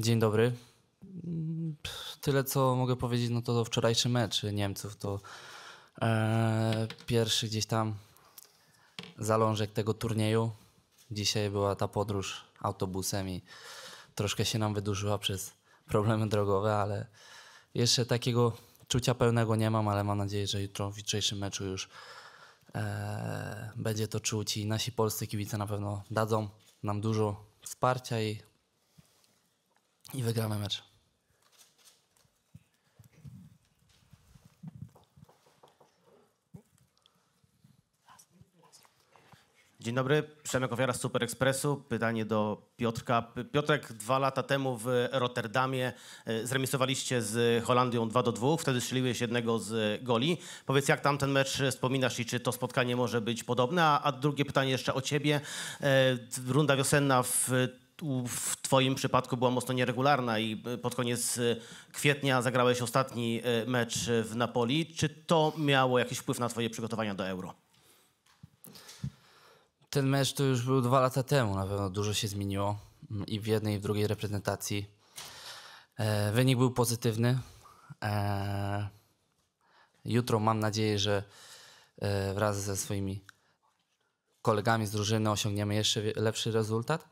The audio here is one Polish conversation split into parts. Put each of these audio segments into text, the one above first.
Dzień dobry. Tyle co mogę powiedzieć, no to wczorajszy mecz Niemców to e, pierwszy gdzieś tam zalążek tego turnieju. Dzisiaj była ta podróż autobusem i troszkę się nam wydłużyła przez problemy drogowe, ale jeszcze takiego czucia pełnego nie mam, ale mam nadzieję, że jutro w jutrzejszym meczu już e, będzie to czuć i nasi polscy kibice na pewno dadzą nam dużo wsparcia i i wygramy mecz. Dzień dobry, Przemek Ofiara z Super Expressu. Pytanie do Piotrka. Piotrek, dwa lata temu w Rotterdamie e, zremisowaliście z Holandią 2 do 2, wtedy strzeliłeś jednego z goli. Powiedz, jak tam ten mecz wspominasz i czy to spotkanie może być podobne? A, a drugie pytanie jeszcze o ciebie. E, runda wiosenna w w Twoim przypadku była mocno nieregularna i e, pod koniec e, kwietnia zagrałeś ostatni e, mecz w Napoli. Czy to miało jakiś wpływ na Twoje przygotowania do Euro? Ten mecz to już był dwa lata temu, na pewno dużo się zmieniło mm, i w jednej i w drugiej reprezentacji. Wynik był pozytywny. Jutro mam nadzieję, że wraz ze swoimi kolegami z drużyny osiągniemy jeszcze lepszy rezultat.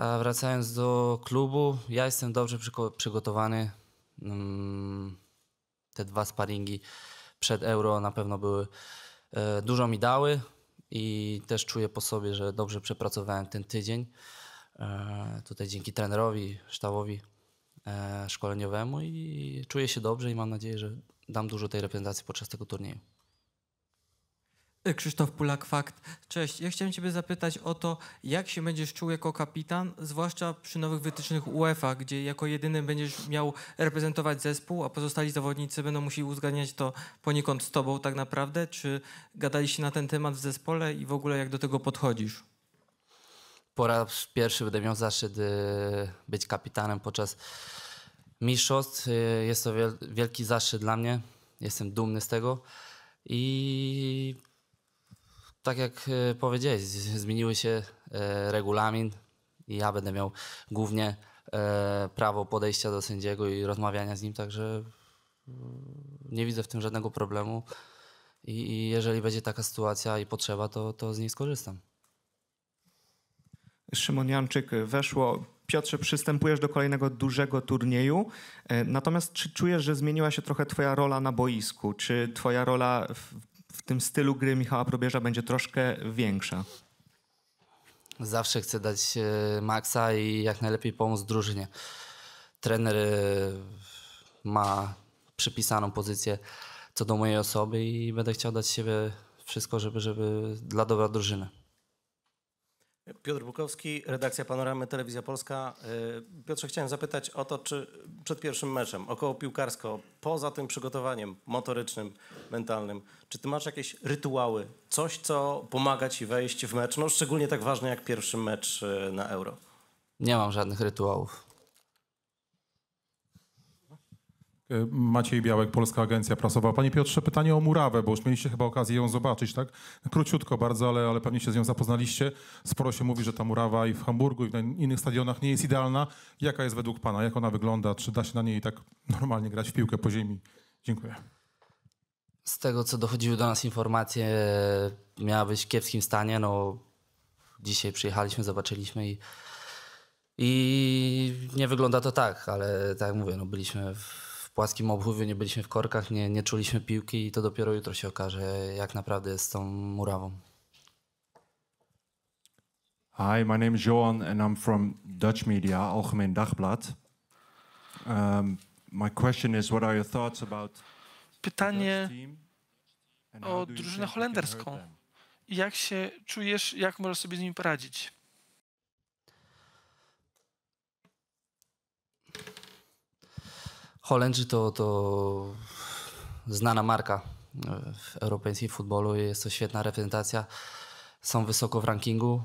A wracając do klubu, ja jestem dobrze przygotowany. Mm, te dwa sparingi przed Euro na pewno były e, dużo mi dały i też czuję po sobie, że dobrze przepracowałem ten tydzień. E, tutaj dzięki trenerowi, sztabowi e, szkoleniowemu i czuję się dobrze i mam nadzieję, że dam dużo tej reprezentacji podczas tego turnieju. E, Krzysztof Pulak, Fakt. Cześć. Ja chciałem Ciebie zapytać o to, jak się będziesz czuł jako kapitan, zwłaszcza przy nowych wytycznych UEFA, gdzie jako jedyny będziesz miał reprezentować zespół, a pozostali zawodnicy będą musieli uzgadniać to poniekąd z Tobą tak naprawdę. Czy gadaliście na ten temat w zespole i w ogóle jak do tego podchodzisz? Po raz pierwszy będę miał zaszczyt e, być kapitanem podczas mistrzostw. E, jest to wielki zaszczyt dla mnie. Jestem dumny z tego. I tak jak e, powiedziałeś, zmieniły się e, regulamin i ja będę miał głównie e, prawo podejścia do sędziego i rozmawiania z nim, także mm, nie widzę w tym żadnego problemu. I, jeżeli będzie taka sytuacja i potrzeba, to, to z niej skorzystam. Szymon Janczyk, weszło. Piotrze, przystępujesz do kolejnego dużego turnieju. Natomiast czy czujesz, że zmieniła się trochę Twoja rola na boisku? Czy Twoja rola w w tym stylu gry Michała Probierza będzie troszkę większa. Zawsze chcę dać e, maksa i jak najlepiej pomóc drużynie. Trener e, ma przypisaną pozycję co do mojej osoby i będę chciał dać siebie wszystko, żeby, żeby dla dobra drużyny. Piotr Bukowski, redakcja Panoramy, Telewizja Polska. E, Piotrze, chciałem zapytać o to, czy przed pierwszym meczem, około piłkarsko, poza tym przygotowaniem motorycznym, mentalnym, czy ty masz jakieś rytuały, coś, co pomaga ci wejść w mecz, no szczególnie tak ważny jak pierwszy mecz e, na Euro? Nie mam żadnych rytuałów. E, Maciej Białek, Polska Agencja Prasowa. Panie Piotrze, pytanie o murawę, bo już mieliście chyba okazję ją zobaczyć, tak? Króciutko bardzo, ale, ale pewnie się z nią zapoznaliście. Sporo się mówi, że ta murawa i w Hamburgu, i na innych stadionach nie jest idealna. Jaka jest według Pana? Jak ona wygląda? Czy da się na niej tak normalnie grać w piłkę po ziemi? Dziękuję. Z tego, co dochodziły do nas informacje, miała być w kiepskim stanie. No, dzisiaj przyjechaliśmy, zobaczyliśmy i, i nie wygląda to tak, ale tak jak mówię, no, byliśmy w płaskim obływie, nie byliśmy w korkach, nie, nie czuliśmy piłki i to dopiero jutro się okaże, jak naprawdę jest z tą murawą. Hi, my name is Johan and I'm from Dutch Media, Algemeen Dagblad. Um, my question is, what are your thoughts about Pytanie o drużynę holenderską. Jak się czujesz, jak możesz sobie z nimi poradzić? Holendrzy to, to znana marka e, w europejskim futbolu. Jest to świetna reprezentacja. Są wysoko w rankingu,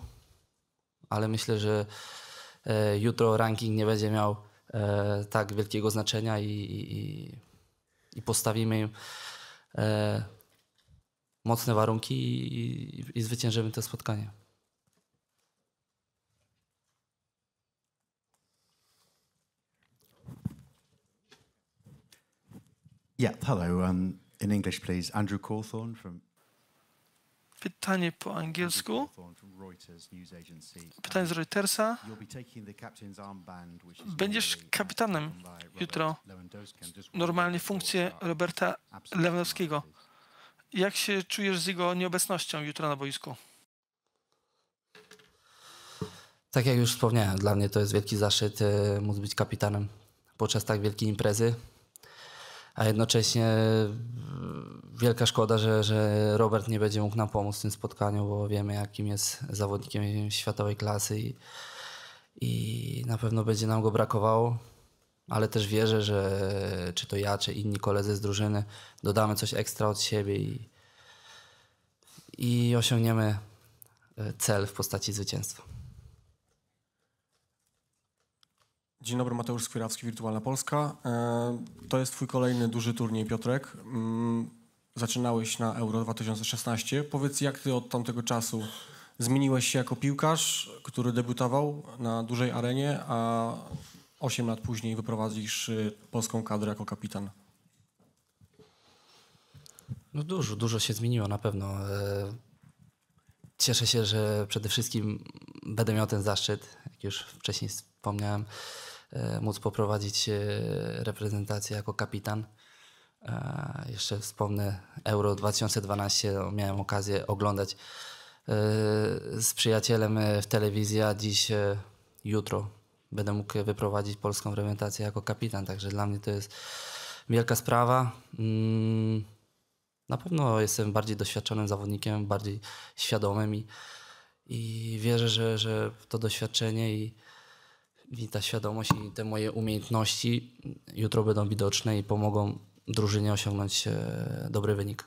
ale myślę, że e, jutro ranking nie będzie miał e, tak wielkiego znaczenia i, i, i postawimy im mocne warunki i, i zwyciężymy to spotkanie. Yeah, hello. Um, in English, please. Andrew Cawthorn from. Pytanie po angielsku. Pytanie z Reutersa. Będziesz kapitanem jutro. Normalnie funkcję Roberta Lewandowskiego. Jak się czujesz z jego nieobecnością jutro na boisku? Tak jak już wspomniałem, dla mnie to jest wielki zaszczyt e, móc być kapitanem podczas tak wielkiej imprezy a jednocześnie mm, wielka szkoda, że, że Robert nie będzie mógł nam pomóc w tym spotkaniu, bo wiemy jakim jest zawodnikiem światowej klasy i, i na pewno będzie nam go brakowało, ale też wierzę, że czy to ja, czy inni koledzy z drużyny dodamy coś ekstra od siebie i, i osiągniemy e, cel w postaci zwycięstwa. Dzień dobry, Mateusz Skwirawski, Wirtualna Polska. E, to jest twój kolejny duży turniej, Piotrek. Mm, zaczynałeś na Euro 2016. Powiedz, jak ty od tamtego czasu zmieniłeś się jako piłkarz, który debiutował na dużej arenie, a 8 lat później wyprowadzisz y, polską kadrę jako kapitan? No dużo, dużo się zmieniło na pewno. E, cieszę się, że przede wszystkim będę miał ten zaszczyt, jak już wcześniej wspomniałem, E, móc poprowadzić e, reprezentację jako kapitan. E, jeszcze wspomnę Euro 2012, no, miałem okazję oglądać z przyjacielem w telewizji, a dziś, jutro będę mógł wyprowadzić polską reprezentację jako kapitan, także dla mnie to jest wielka sprawa. Mm, na pewno jestem bardziej doświadczonym zawodnikiem, bardziej świadomym i, i wierzę, że, że to doświadczenie i i ta świadomość i te moje umiejętności jutro będą widoczne i pomogą drużynie osiągnąć e, dobry wynik.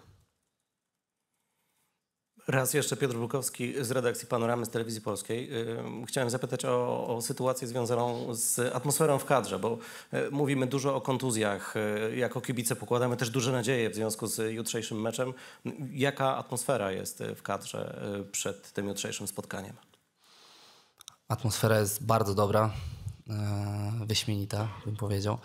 Raz jeszcze Piotr Bukowski z redakcji Panoramy z Telewizji Polskiej. Chciałem zapytać o, o, sytuację związaną z atmosferą w kadrze, bo e, mówimy dużo o kontuzjach. E, jako kibice pokładamy też duże nadzieje w związku z jutrzejszym meczem. Jaka atmosfera jest w kadrze przed tym jutrzejszym spotkaniem? Atmosfera jest bardzo dobra, e, wyśmienita, bym powiedział.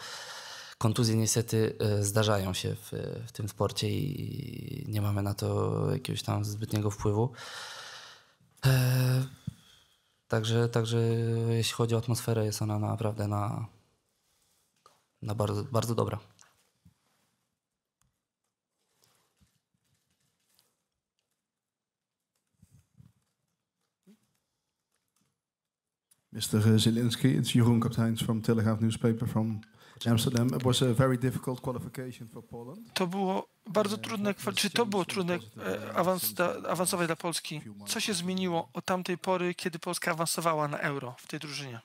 Kontuzje niestety e, zdarzają się w, w tym sporcie i nie mamy na to jakiegoś tam zbytniego wpływu. E, także, także jeśli chodzi o atmosferę, jest ona naprawdę na, na bardzo, bardzo dobra. Mr. Eh, Zielinski, it's Jeroen Kapteins from Telegraph newspaper from Amsterdam. It was a very difficult qualification for Poland. To było bardzo eh, trudne, czy to było trudne eh, awans, awansować dla Polski? Co się zmieniło od tamtej pory, kiedy Polska awansowała na euro w tej drużynie?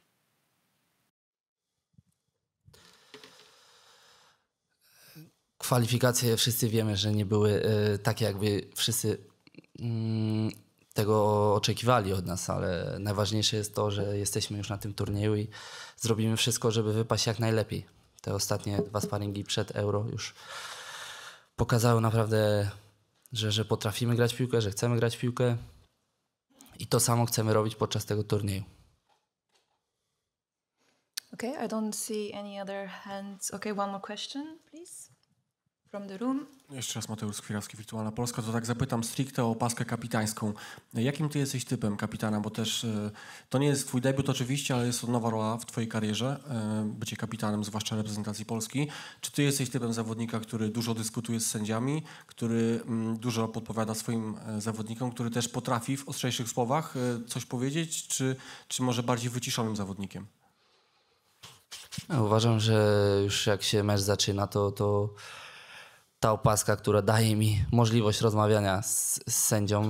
Kwalifikacje wszyscy wiemy, że nie były e, takie, jakby wszyscy mm, tego oczekiwali od nas, ale najważniejsze jest to, że jesteśmy już na tym turnieju i zrobimy wszystko, żeby wypaść jak najlepiej. Te ostatnie dwa sparingi przed Euro już pokazały naprawdę, że, że potrafimy grać piłkę, że chcemy grać piłkę i to samo chcemy robić podczas tego turnieju. Okay, I don't see any other hands. Okay, one more question, please. From the room. Jeszcze raz Mateusz Kwirowski, Wirtualna Polska. To tak zapytam stricte o paskę kapitańską. Jakim ty jesteś typem kapitana? Bo też e, to nie jest twój debiut oczywiście, ale jest to nowa rola w twojej karierze, e, bycie kapitanem, zwłaszcza reprezentacji Polski. Czy ty jesteś typem zawodnika, który dużo dyskutuje z sędziami, który mm, dużo podpowiada swoim e, zawodnikom, który też potrafi w ostrzejszych słowach coś powiedzieć, czy, czy może bardziej wyciszonym zawodnikiem? uważam, że już jak się mecz zaczyna, to, to ta opaska, która daje mi możliwość rozmawiania z, z sędzią,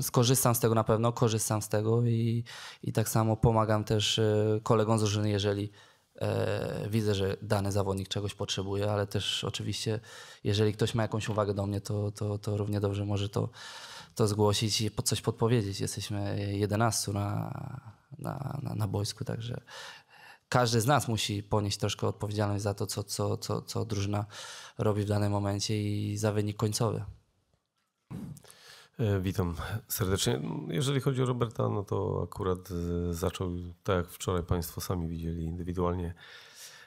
skorzystam z tego na pewno, korzystam z tego i, i tak samo pomagam też e, kolegom z drużyny, jeżeli e, widzę, że dany zawodnik czegoś potrzebuje, ale też oczywiście, jeżeli ktoś ma jakąś uwagę do mnie, to, to, to równie dobrze może to, to zgłosić i pod coś podpowiedzieć. Jesteśmy 11 na, na, na, na boisku, także każdy z nas musi ponieść troszkę odpowiedzialność za to, co, co, co, co drużyna robi w danym momencie i za wynik końcowy. E, witam serdecznie. Jeżeli chodzi o Roberta, no to akurat e, zaczął, tak jak wczoraj Państwo sami widzieli, indywidualnie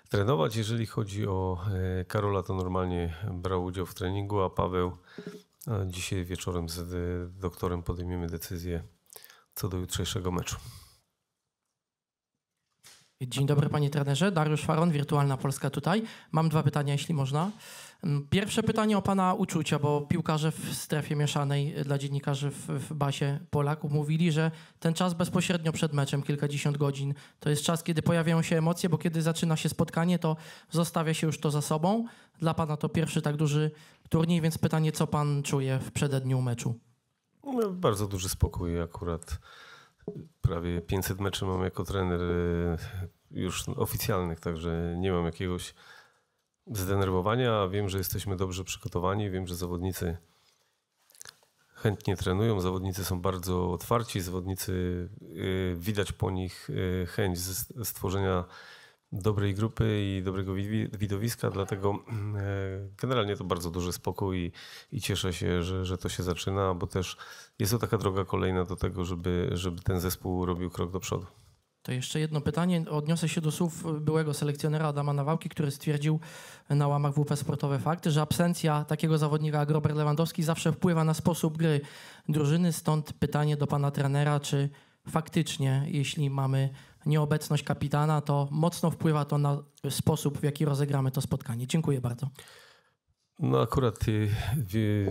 trenować. Jeżeli chodzi o e, Karola, to normalnie brał udział w treningu, a Paweł dzisiaj wieczorem z doktorem podejmiemy decyzję co do jutrzejszego meczu. Dzień dobry panie trenerze, Dariusz Faron, Wirtualna Polska tutaj. Mam dwa pytania, jeśli można. Mm, pierwsze pytanie o pana uczucia, bo piłkarze w strefie mieszanej dla dziennikarzy w, w basie Polaków mówili, że ten czas bezpośrednio przed meczem, kilkadziesiąt godzin, to jest czas, kiedy pojawiają się emocje, bo kiedy zaczyna się spotkanie, to zostawia się już to za sobą. Dla pana to pierwszy tak duży turniej, więc pytanie, co pan czuje w przededniu meczu? No, bardzo duży spokój akurat prawie 500 meczów mam jako trener y, już oficjalnych, także nie mam jakiegoś zdenerwowania. Wiem, że jesteśmy dobrze przygotowani, wiem, że zawodnicy chętnie trenują, zawodnicy są bardzo otwarci, zawodnicy y, widać po nich y, chęć stworzenia dobrej grupy i dobrego widowiska, dlatego e, generalnie to bardzo duży spokój i, cieszę się, że, że to się zaczyna, bo też jest to taka droga kolejna do tego, żeby, żeby ten zespół robił krok do przodu. To jeszcze jedno pytanie. Odniosę się do słów byłego selekcjonera Adama Nawałki, który stwierdził na łamach WP Sportowe fakt, że absencja takiego zawodnika jak Robert Lewandowski zawsze wpływa na sposób gry drużyny. Stąd pytanie do pana trenera, czy faktycznie, jeśli mamy nieobecność kapitana, to mocno wpływa to na sposób, w jaki rozegramy to spotkanie. Dziękuję bardzo. No akurat y,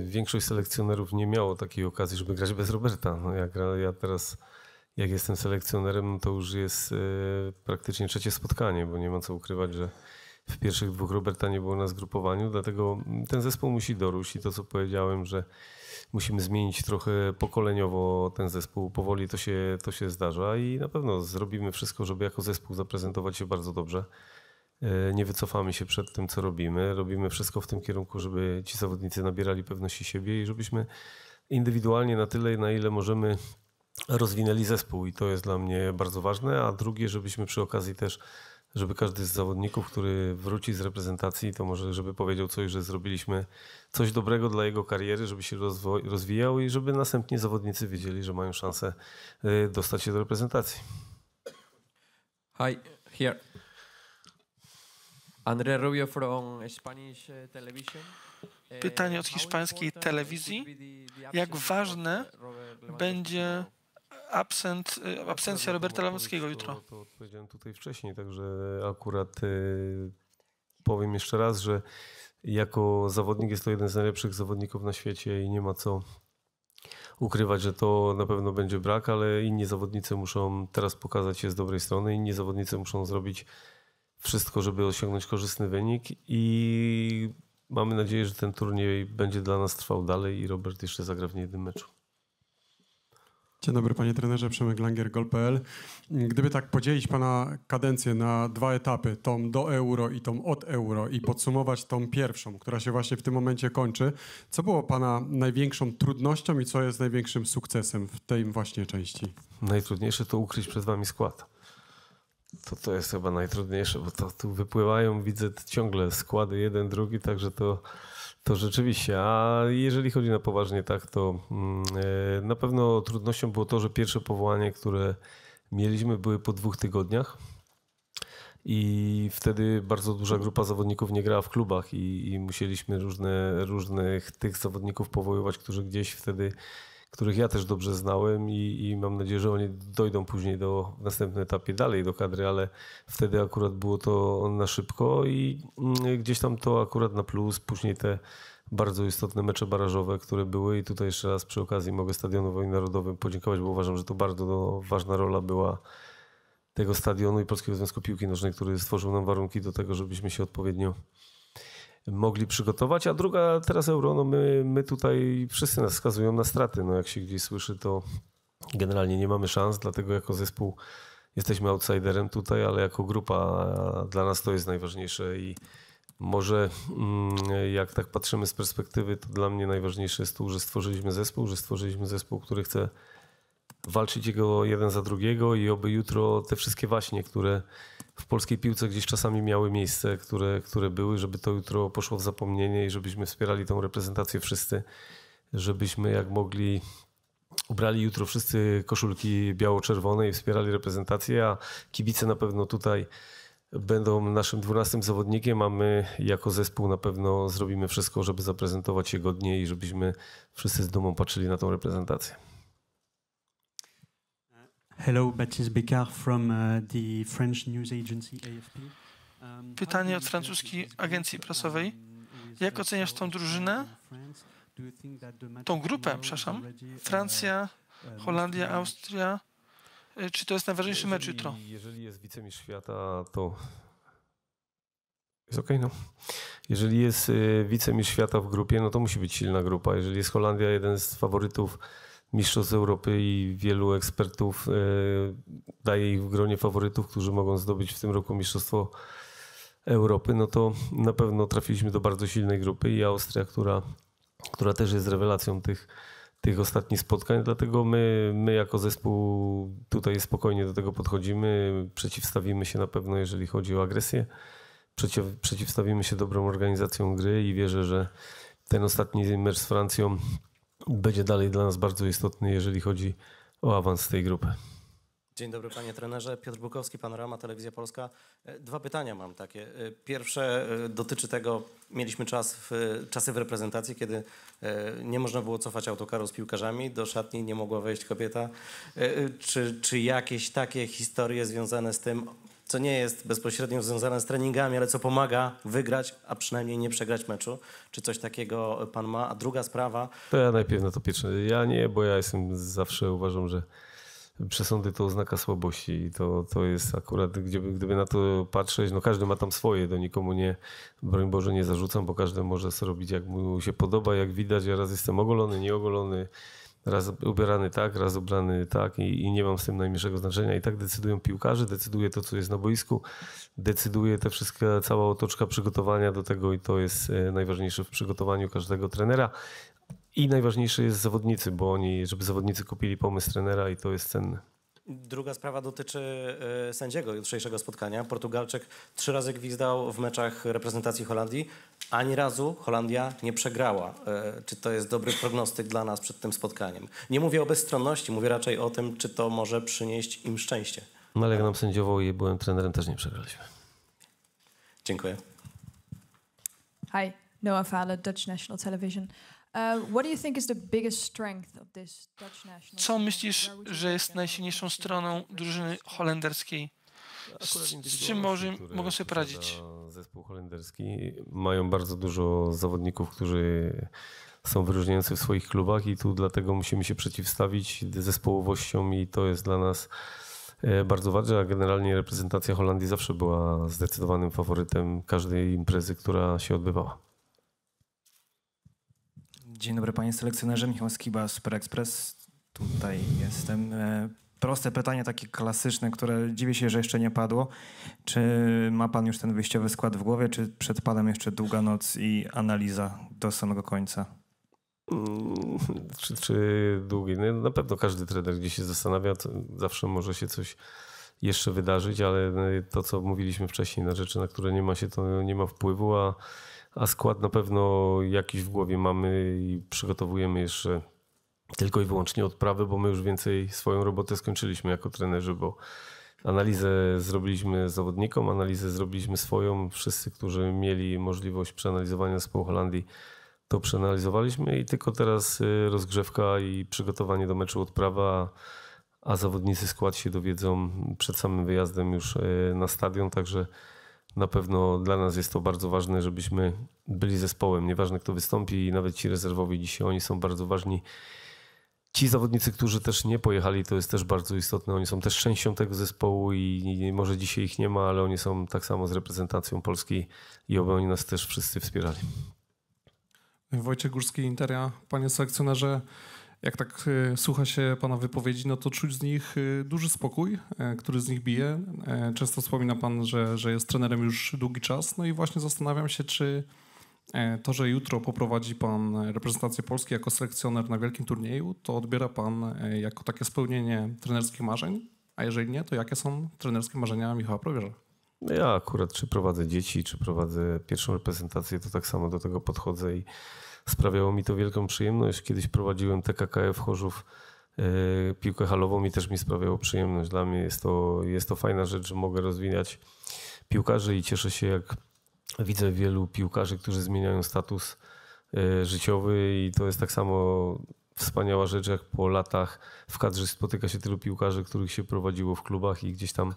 większość selekcjonerów nie miało takiej okazji, żeby grać bez Roberta. No jak ja teraz, jak jestem selekcjonerem, to już jest y, praktycznie trzecie spotkanie, bo nie ma co ukrywać, że w pierwszych dwóch Roberta nie było na zgrupowaniu, dlatego ten zespół musi dorósł i to co powiedziałem, że musimy zmienić trochę pokoleniowo ten zespół. Powoli to się, to się zdarza i na pewno zrobimy wszystko, żeby jako zespół zaprezentować się bardzo dobrze. E, nie wycofamy się przed tym, co robimy. Robimy wszystko w tym kierunku, żeby ci zawodnicy nabierali pewności siebie i żebyśmy indywidualnie na tyle, na ile możemy rozwinęli zespół i to jest dla mnie bardzo ważne, a drugie, żebyśmy przy okazji też żeby każdy z zawodników, który wróci z reprezentacji, to może żeby powiedział coś, że zrobiliśmy coś dobrego dla jego kariery, żeby się rozwijał i żeby następni zawodnicy wiedzieli, że mają szansę y, dostać się do reprezentacji. Hi, here. Andrea Rubio from Spanish eh, Television. Pytanie od eh, hiszpańskiej telewizji. Jak ważne będzie absent, y, absencja Roberta Lewandowskiego jutro. To odpowiedziałem tutaj wcześniej, także akurat y, powiem jeszcze raz, że jako zawodnik jest to jeden z najlepszych zawodników na świecie i nie ma co ukrywać, że to na pewno będzie brak, ale inni zawodnicy muszą teraz pokazać się z dobrej strony, inni zawodnicy muszą zrobić wszystko, żeby osiągnąć korzystny wynik i mamy nadzieję, że ten turniej będzie dla nas trwał dalej i Robert jeszcze zagra w niejednym meczu. Dzień dobry panie trenerze, Przemek Langier gol.pl. Gdyby tak podzielić pana kadencję na dwa etapy, tą do euro i tą od euro i podsumować tą pierwszą, która się właśnie w tym momencie kończy, co było pana największą trudnością i co jest największym sukcesem w tej właśnie części? Najtrudniejsze to ukryć przed wami skład. To, to jest chyba najtrudniejsze, bo to tu wypływają, widzę ciągle składy jeden, drugi, także to to rzeczywiście, a jeżeli chodzi na poważnie tak, to mm, e, na pewno trudnością było to, że pierwsze powołanie, które mieliśmy, były po dwóch tygodniach. I wtedy bardzo duża grupa zawodników nie grała w klubach i, i musieliśmy różne, różnych tych zawodników powoływać, którzy gdzieś wtedy których ja też dobrze znałem i, i, mam nadzieję, że oni dojdą później do następnym etapie dalej do kadry, ale wtedy akurat było to na szybko i mm, gdzieś tam to akurat na plus, później te bardzo istotne mecze barażowe, które były i tutaj jeszcze raz przy okazji mogę Stadionu Wojny Narodowym podziękować, bo uważam, że to bardzo ważna rola była tego stadionu i Polskiego Związku Piłki Nożnej, który stworzył nam warunki do tego, żebyśmy się odpowiednio mogli przygotować, a druga teraz euro, no my, my tutaj wszyscy nas wskazują na straty. No jak się gdzieś słyszy, to generalnie nie mamy szans, dlatego jako zespół jesteśmy outsiderem tutaj, ale jako grupa dla nas to jest najważniejsze i może mm, jak tak patrzymy z perspektywy, to dla mnie najważniejsze jest to, że stworzyliśmy zespół, że stworzyliśmy zespół, który chce walczyć jego jeden za drugiego i oby jutro te wszystkie właśnie, które w polskiej piłce gdzieś czasami miały miejsce, które, które były, żeby to jutro poszło w zapomnienie i żebyśmy wspierali tą reprezentację wszyscy, żebyśmy jak mogli ubrali jutro wszyscy koszulki biało-czerwone i wspierali reprezentację, a kibice na pewno tutaj będą naszym dwunastym zawodnikiem, a my jako zespół na pewno zrobimy wszystko, żeby zaprezentować je godnie i żebyśmy wszyscy z dumą patrzyli na tą reprezentację. Hello, Baptiste Bécard from uh, the French news agency AFP. Um, Pytanie od francuskiej agencji um, prasowej. Jak oceniasz tą drużynę? Tą grupę, przepraszam. Uh, Francja, uh, Holandia, Austria. Y, czy to jest najważniejszy mecz jutro? Jeżeli jest wicemistrz świata, to jest okej, okay, no. Jeżeli jest y, wicemistrz świata w grupie, no to musi być silna grupa. Jeżeli jest Holandia jeden z faworytów mistrzostw Europy i wielu ekspertów e, daje ich w gronie faworytów, którzy mogą zdobyć w tym roku mistrzostwo Europy, no to na pewno trafiliśmy do bardzo silnej grupy i Austria, która, która też jest rewelacją tych, tych ostatnich spotkań, dlatego my, my jako zespół tutaj spokojnie do tego podchodzimy, przeciwstawimy się na pewno, jeżeli chodzi o agresję, Przeciw, przeciwstawimy się dobrą organizacją gry i wierzę, że ten ostatni mecz z Francją będzie dalej dla nas bardzo istotny, jeżeli chodzi o awans tej grupy. Dzień dobry panie trenerze. Piotr Bukowski, Panorama, Telewizja Polska. E, dwa pytania mam takie. E, pierwsze e, dotyczy tego, mieliśmy czas w, czasy w reprezentacji, kiedy nie można było cofać autokaru z piłkarzami, do szatni nie mogła wejść kobieta. Czy, czy jakieś takie historie związane z tym, co nie jest bezpośrednio związane z treningami, ale co pomaga wygrać, a przynajmniej nie przegrać meczu? Czy coś takiego pan ma? A druga sprawa. To ja najpierw na to pierwsze. Ja nie, bo ja jestem zawsze uważam, że przesądy to oznaka słabości i to, to jest akurat, gdzie, gdyby na to patrzeć, no każdy ma tam swoje, do nikomu nie, broń Boże, nie zarzucam, bo każdy może zrobić robić jak mu się podoba, jak widać, ja raz jestem ogolony, nieogolony, raz ubierany tak, raz ubrany tak i, i, nie mam z tym najmniejszego znaczenia. I tak decydują piłkarze, decyduje to, co jest na boisku, decyduje te wszystkie, cała otoczka przygotowania do tego i to jest e, najważniejsze w przygotowaniu każdego trenera. I najważniejsze jest zawodnicy, bo oni, żeby zawodnicy kupili pomysł trenera i to jest cenne. Druga sprawa dotyczy e, sędziego jutrzejszego spotkania. Portugalczyk trzy razy gwizdał w meczach reprezentacji Holandii. Ani razu Holandia nie przegrała. E, czy to jest dobry prognostyk dla nas przed tym spotkaniem? Nie mówię o bezstronności, mówię raczej o tym, czy to może przynieść im szczęście. No ale jak nam sędziowo i byłem trenerem, też nie przegraliśmy. Dziękuję. Hi, Noah Fale, Dutch National Television. Co myślisz, że jest najsilniejszą stroną drużyny holenderskiej? z czym może, mogą sobie poradzić? Zespół holenderski mają bardzo dużo zawodników, którzy są wyróżniający w swoich klubach i tu dlatego musimy się przeciwstawić zespołowościom i to jest dla nas e, bardzo ważne, a generalnie reprezentacja Holandii zawsze była zdecydowanym faworytem każdej imprezy, która się odbywała. Dzień dobry panie selekcjonerze, Michał Skiba, Super Express. Tutaj jestem. E, proste pytanie, takie klasyczne, które dziwię się, że jeszcze nie padło. Czy ma pan już ten wyjściowy skład w głowie, czy przed panem jeszcze długa noc i analiza do samego końca? czy, czy długi? No, na pewno każdy trener gdzieś się zastanawia, zawsze może się coś jeszcze wydarzyć, ale no, to, co mówiliśmy wcześniej, na rzeczy, na które nie ma się, to nie ma wpływu, a, a skład na pewno jakiś w głowie mamy i przygotowujemy jeszcze tylko i wyłącznie odprawy, bo my już więcej swoją robotę skończyliśmy jako trenerzy, bo analizę zrobiliśmy zawodnikom, analizę zrobiliśmy swoją. Wszyscy, którzy mieli możliwość przeanalizowania zespołu Holandii, to przeanalizowaliśmy i tylko teraz y, rozgrzewka i przygotowanie do meczu odprawa, a zawodnicy skład się dowiedzą przed samym wyjazdem już y, na stadion, także na pewno dla nas jest to bardzo ważne, żebyśmy byli zespołem. Nieważne kto wystąpi, nawet ci rezerwowi dzisiaj oni są bardzo ważni Ci zawodnicy, którzy też nie pojechali, to jest też bardzo istotne. Oni są też częścią tego zespołu i może dzisiaj ich nie ma, ale oni są tak samo z reprezentacją Polski i oby oni nas też wszyscy wspierali. Wojciech Górski, Interia. Panie selekcjonerze, jak tak e, słucha się Pana wypowiedzi, no to czuć z nich e, duży spokój, e, który z nich bije. Często wspomina Pan, że, że jest trenerem już długi czas. No i właśnie zastanawiam się, czy E, to, że jutro poprowadzi Pan reprezentację Polski jako selekcjoner na wielkim turnieju, to odbiera Pan e, jako takie spełnienie trenerskich marzeń? A jeżeli nie, to jakie są trenerskie marzenia Michała Prowierza? Ja akurat czy prowadzę dzieci, czy prowadzę pierwszą reprezentację, to tak samo do tego podchodzę i sprawiało mi to wielką przyjemność. Kiedyś prowadziłem TKKF Chorzów e, piłkę halową i też mi sprawiało przyjemność. Dla mnie jest to, jest to fajna rzecz, że mogę rozwijać piłkarzy i cieszę się, jak widzę wielu piłkarzy, którzy zmieniają status e, życiowy i to jest tak samo wspaniała rzecz, jak po latach w kadrze spotyka się tylu piłkarzy, których się prowadziło w klubach i gdzieś tam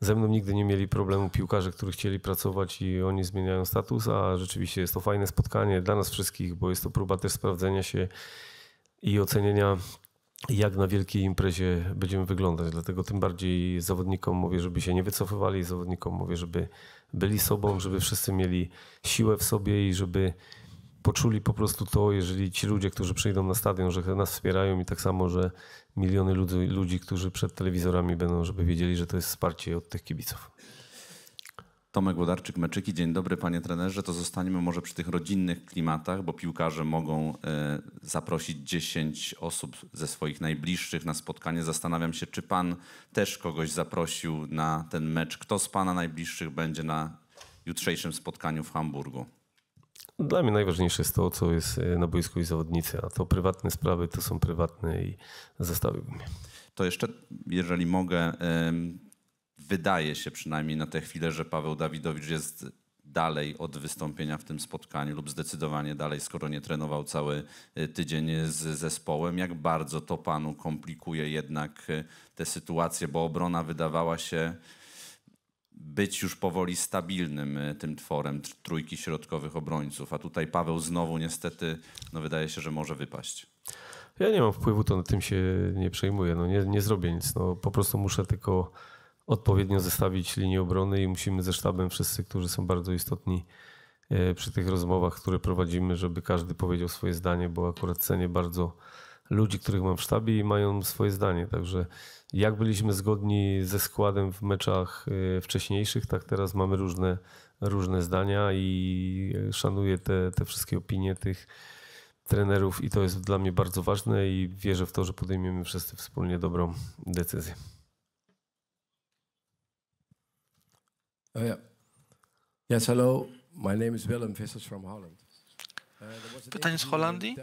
ze mną nigdy nie mieli problemu piłkarze, którzy chcieli pracować i oni zmieniają status, a rzeczywiście jest to fajne spotkanie dla nas wszystkich, bo jest to próba też sprawdzenia się i ocenienia jak na wielkiej imprezie będziemy wyglądać. Dlatego tym bardziej zawodnikom mówię, żeby się nie wycofywali, zawodnikom mówię, żeby byli sobą, żeby wszyscy mieli siłę w sobie i żeby poczuli po prostu to, jeżeli ci ludzie, którzy przyjdą na stadion, że nas wspierają i tak samo, że miliony ludzi, ludzi którzy przed telewizorami będą, żeby wiedzieli, że to jest wsparcie od tych kibiców. Tomek Wodarczyk-Meczyki. Dzień dobry panie trenerze. To zostaniemy może przy tych rodzinnych klimatach, bo piłkarze mogą e, zaprosić 10 osób ze swoich najbliższych na spotkanie. Zastanawiam się, czy pan też kogoś zaprosił na ten mecz. Kto z pana najbliższych będzie na jutrzejszym spotkaniu w Hamburgu? Dla mnie najważniejsze jest to, co jest e, na boisku i zawodnicy, a to prywatne sprawy to są prywatne i zostawiłbym je. To jeszcze, jeżeli mogę, wydaje się przynajmniej na tę chwilę, że Paweł Dawidowicz jest dalej od wystąpienia w tym spotkaniu lub zdecydowanie dalej, skoro nie trenował cały y, tydzień z zespołem. Jak bardzo to panu komplikuje jednak y, tę sytuację, bo obrona wydawała się być już powoli stabilnym y, tym tworem trójki środkowych obrońców, a tutaj Paweł znowu niestety no wydaje się, że może wypaść. Ja nie mam wpływu, to na tym się nie przejmuję. No nie, nie zrobię nic. No, po prostu muszę tylko odpowiednio zestawić linię obrony i musimy ze sztabem wszyscy, którzy są bardzo istotni e, przy tych rozmowach, które prowadzimy, żeby każdy powiedział swoje zdanie, bo akurat cenię bardzo ludzi, których mam w sztabie i mają swoje zdanie. Także jak byliśmy zgodni ze składem w meczach e, wcześniejszych, tak teraz mamy różne, różne zdania i e, szanuję te, te wszystkie opinie tych trenerów i to jest dla mnie bardzo ważne i wierzę w to, że podejmiemy wszyscy wspólnie dobrą decyzję. Oh, yeah. Yes, hello. My name is Willem Vissers from Holland. Uh, Pytanie z Holandii.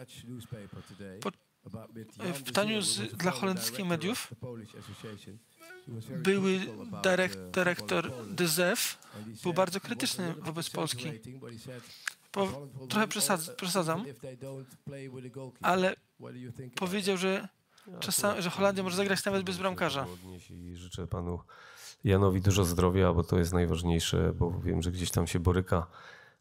E, w pytaniu z, dla holenderskich mediów były uh, dyrekt, dyrektor DZEF był bardzo krytyczny wobec Polski. Po, trochę przesadz, przesadzam, ale powiedział, że, no, czasami, że Holandia może zagrać nawet bez bramkarza. życzę panu Janowi dużo zdrowia, bo to jest najważniejsze, bo wiem, że gdzieś tam się boryka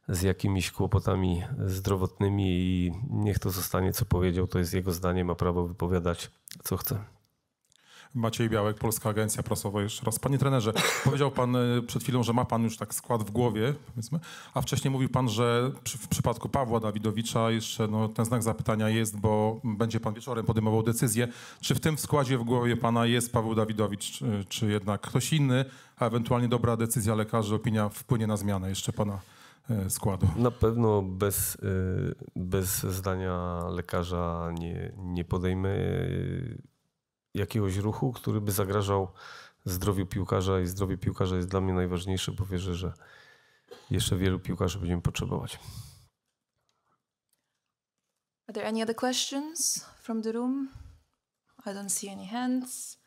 z jakimiś kłopotami zdrowotnymi i niech to zostanie, co powiedział. To jest jego zdanie, ma prawo wypowiadać, co chce. Maciej Białek, Polska Agencja Prasowa. Jeszcze raz. Panie trenerze, powiedział pan y, przed chwilą, że ma pan już tak skład w głowie, powiedzmy, a wcześniej mówił pan, że przy, w przypadku Pawła Dawidowicza jeszcze no, ten znak zapytania jest, bo będzie pan wieczorem podejmował decyzję. Czy w tym składzie w głowie pana jest Paweł Dawidowicz, czy, czy jednak ktoś inny, a ewentualnie dobra decyzja lekarzy, opinia wpłynie na zmianę jeszcze pana y, składu? Na pewno bez, y, bez zdania lekarza nie, nie podejmę jakiegoś ruchu, który by zagrażał zdrowiu piłkarza i zdrowie piłkarza jest dla mnie najważniejsze, bo wierzę, że jeszcze wielu piłkarzy będziemy potrzebować. Are there any other questions from the room? I don't see any hands.